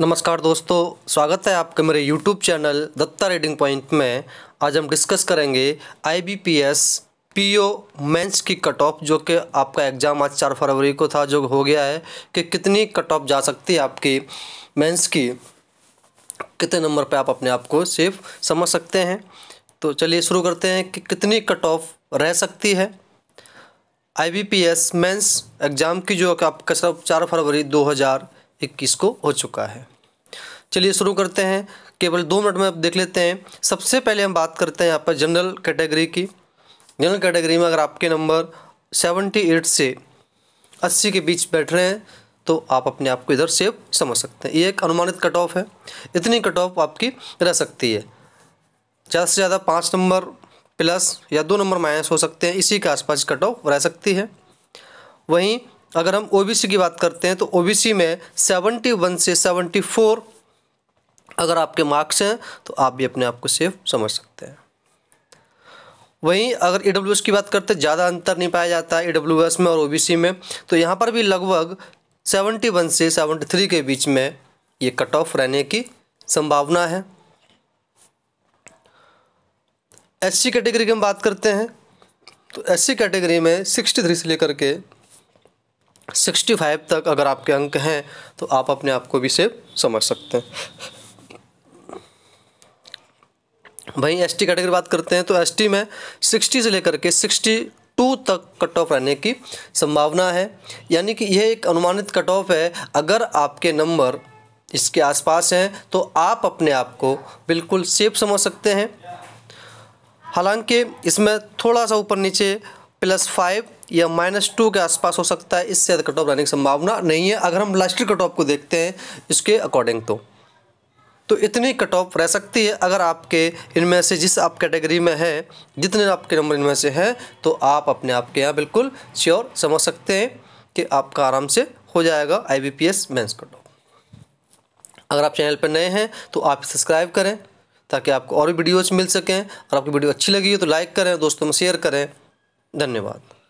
नमस्कार दोस्तों स्वागत है आपके मेरे YouTube channel Datta reading point में आज हम डिस्कस करेंगे I B P S P O mains की कट ऑफ जो कि आपका एग्ज़ाम आज चार फरवरी को था जो हो गया है कि कितनी कट ऑफ जा सकती है आपकी मेन्स की कितने नंबर पे आप अपने आप को सेफ समझ सकते हैं तो चलिए शुरू करते हैं कि कितनी कट ऑफ रह सकती है I B P S mains exam की जो आपका सब चार फरवरी दो हज़ार इक्कीस को हो चुका है चलिए शुरू करते हैं केवल दो मिनट में आप देख लेते हैं सबसे पहले हम बात करते हैं यहाँ पर जनरल कैटेगरी की जनरल कैटेगरी में अगर आपके नंबर सेवेंटी एट से अस्सी के बीच बैठ रहे हैं तो आप अपने आप को इधर सेव समझ सकते हैं ये एक अनुमानित कट ऑफ है इतनी कट ऑफ आपकी रह सकती है ज़्यादा से ज़्यादा पाँच नंबर प्लस या दो नंबर माइनस हो सकते हैं इसी के आसपास कट ऑफ रह सकती है वहीं अगर हम ओबीसी की बात करते हैं तो ओबीसी में वन से फोर अगर आपके मार्क्स हैं तो आप भी अपने आप को सेफ समझ सकते हैं वहीं अगर ई की बात करते हैं ज़्यादा अंतर नहीं पाया जाता है ई में और ओ में तो यहाँ पर भी लगभग वन से थ्री के बीच में ये कट ऑफ रहने की संभावना है एस कैटेगरी की हम बात करते हैं तो एस कैटेगरी में 63 से लेकर के सिक्सटी फाइव तक अगर आपके अंक हैं तो आप अपने आप को भी सेफ समझ सकते हैं वहीं एस टी कैटेगरी बात करते हैं तो एस टी में सिक्सटी से लेकर के सिक्सटी टू तक कट ऑफ रहने की संभावना है यानी कि यह एक अनुमानित कट ऑफ है अगर आपके नंबर इसके आसपास हैं तो आप अपने आप को बिल्कुल सेफ समझ सकते हैं हालांकि इसमें थोड़ा सा ऊपर नीचे प्लस फाइव या माइनस टू के आसपास हो सकता है इससे ज़्यादा कट ऑफ रहने की संभावना नहीं है अगर हम लास्ट कट ऑफ को देखते हैं इसके अकॉर्डिंग तो तो इतनी कट ऑफ रह सकती है अगर आपके इनमें से जिस आप कैटेगरी में है जितने आपके नंबर इनमें से हैं तो आप अपने आप के यहाँ बिल्कुल श्योर समझ सकते हैं कि आपका आराम से हो जाएगा I B P S mains cut off अगर आप चैनल पर नए हैं तो आप सब्सक्राइब करें ताकि आपको और भी वीडियोज़ मिल सकें और आपकी वीडियो अच्छी लगी हो तो लाइक करें दोस्तों में शेयर करें धन्यवाद